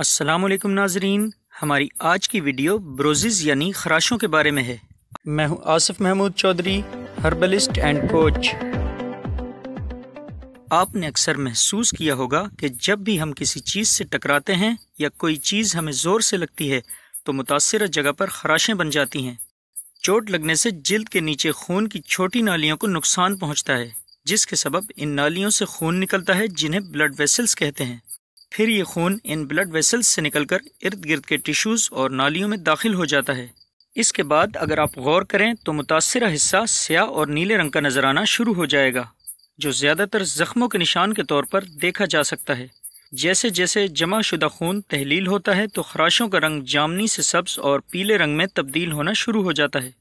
अस्सलाम वालेकुम नाजरीन हमारी आज की वीडियो ब्रोजिज़ यानी खराशों के बारे में है मैं हूं Asif Mahmood Chaudhary herbalist and coach आपने अक्सर महसूस किया होगा कि जब भी हम किसी चीज़ से टकराते हैं या कोई चीज़ हमें ज़ोर से लगती है तो मुतासर जगह पर खराशें बन जाती हैं चोट लगने से जिल्द के नीचे खून की छोटी नालियों को नुकसान पहुंचता है जिसके सबब इन नालियों से खून निकलता है जिन्हें ब्लड वेसल्स कहते हैं फिर ये खून इन ब्लड वेसल्स से निकलकर इर्द गिर्द के टिश्यूज़ और नालियों में दाखिल हो जाता है इसके बाद अगर आप गौर करें तो मुतासर हिस्सा स्याह और नीले रंग का नज़र आना शुरू हो जाएगा जो ज़्यादातर ज़ख्मों के निशान के तौर पर देखा जा सकता है जैसे जैसे जमा शुदा खून तहलील होता है तो खराशों का रंग जामनी से सब्ज और पीले रंग में तब्दील होना शुरू हो जाता है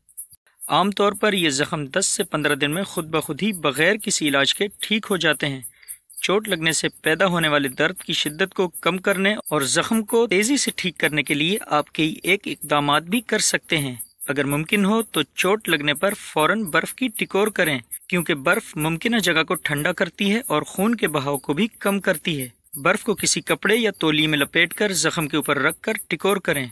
आमतौर पर यह ज़ख्म 10 से 15 दिन में खुद ब खुद ही बगैर किसी इलाज के ठीक हो जाते हैं चोट लगने से पैदा होने वाले दर्द की शिद्दत को कम करने और जख्म को तेजी से ठीक करने के लिए आप कई एक इकदाम भी कर सकते हैं अगर मुमकिन हो तो चोट लगने पर फौरन बर्फ की टिकोर करें क्योंकि बर्फ मुमकिन जगह को ठंडा करती है और खून के बहाव को भी कम करती है बर्फ को किसी कपड़े या तोली में लपेटकर जख्म के ऊपर रखकर टिकोर करें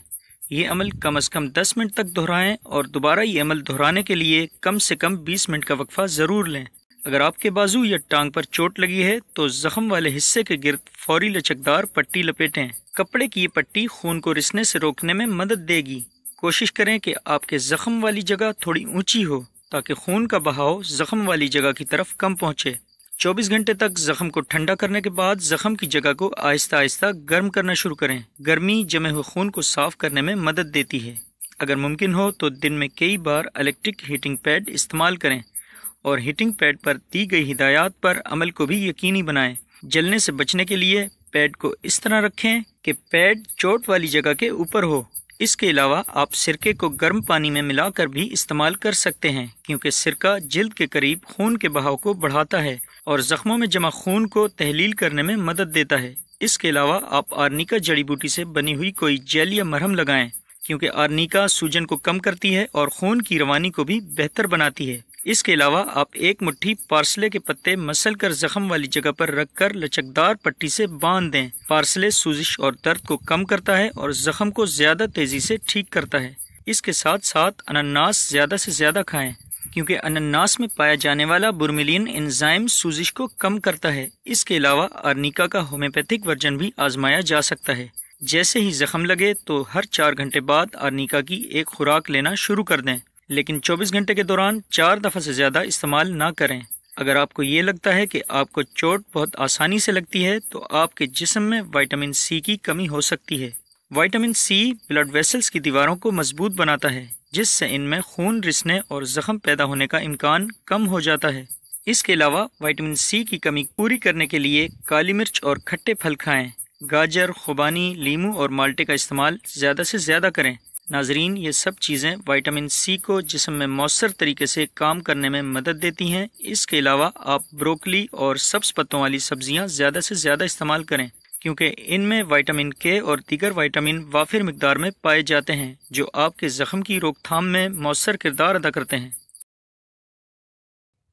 ये अमल कम अज कम 10 मिनट तक दोहराएं और दोबारा ये अमल दोहराने के लिए कम से कम 20 मिनट का वक्फा ज़रूर लें अगर आपके बाजू या टांग पर चोट लगी है तो जख्म वाले हिस्से के गिर्द फौरी लचकदार पट्टी लपेटें कपड़े की ये पट्टी खून को रिसने से रोकने में मदद देगी कोशिश करें कि आपके जख्म वाली जगह थोड़ी ऊंची हो ताकि खून का बहाव जख्म वाली जगह की तरफ कम पहुंचे 24 घंटे तक जख्म को ठंडा करने के बाद जख्म की जगह को आहिस्ता आहिस्ता गर्म करना शुरू करें गर्मी जमे हुए खून को साफ करने में मदद देती है अगर मुमकिन हो तो दिन में कई बार इलेक्ट्रिक हीटिंग पैड इस्तेमाल करें और हीटिंग पैड पर दी गई हिदायत पर अमल को भी यकीनी बनाएं जलने से बचने के लिए पैड को इस तरह रखें कि पैड चोट वाली जगह के ऊपर हो इसके अलावा आप सिरके को गर्म पानी में मिलाकर भी इस्तेमाल कर सकते हैं क्योंकि सिरका जल्द के करीब खून के बहाव को बढ़ाता है और जख्मों में जमा खून को तहलील करने में मदद देता है इसके अलावा आप आर्निका जड़ी बूटी से बनी हुई कोई जेल या मरहम लगाएं क्योंकि आर्निका सूजन को कम करती है और खून की रवानी को भी बेहतर बनाती है इसके अलावा आप एक मुट्ठी पार्सले के पत्ते मसल कर जख्म वाली जगह पर रखकर लचकदार पट्टी से बांध दें पार्सले सूजिश और दर्द को कम करता है और जख्म को ज़्यादा तेज़ी से ठीक करता है इसके साथ साथ अनानास ज़्यादा से ज़्यादा खाएं क्योंकि अनानास में पाया जाने वाला बुरमिलिन एंजाइम सूजिश को कम करता है इसके अलावा अर्निका का होम्योपैथिक वर्जन भी आजमाया जा सकता है जैसे ही जख्म लगे तो हर चार घंटे बाद अर्निका की एक खुराक लेना शुरू कर दें लेकिन 24 घंटे के दौरान चार दफ़ा से ज़्यादा इस्तेमाल ना करें अगर आपको ये लगता है कि आपको चोट बहुत आसानी से लगती है तो आपके जिसम में विटामिन सी की कमी हो सकती है विटामिन सी ब्लड वेसल्स की दीवारों को मजबूत बनाता है जिससे इनमें खून रिसने और जख्म पैदा होने का इम्कान कम हो जाता है इसके अलावा विटामिन सी की कमी पूरी करने के लिए काली मिर्च और खट्टे फल खाएं गाजर खुबानी लीमू और माल्टे का इस्तेमाल ज़्यादा से ज़्यादा करें नाजरीन ये सब चीज़ें विटामिन सी को जिसम में मौसर तरीके से काम करने में मदद देती हैं इसके अलावा आप ब्रोकली और सब्ज पत्तों वाली सब्जियां ज़्यादा से ज़्यादा इस्तेमाल करें क्योंकि इनमें विटामिन के और दीगर विटामिन वाफिर मकदार में पाए जाते हैं जो आपके ज़ख्म की रोकथाम में मौसर किरदार अदा करते हैं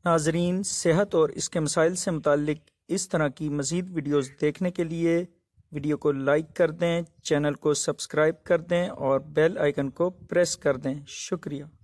नाजरीन सेहत और इसके मसाइल से मुतल इस तरह की मज़ीद वीडियोज़ देखने के लिए वीडियो को लाइक कर दें चैनल को सब्सक्राइब कर दें और बेल आइकन को प्रेस कर दें शुक्रिया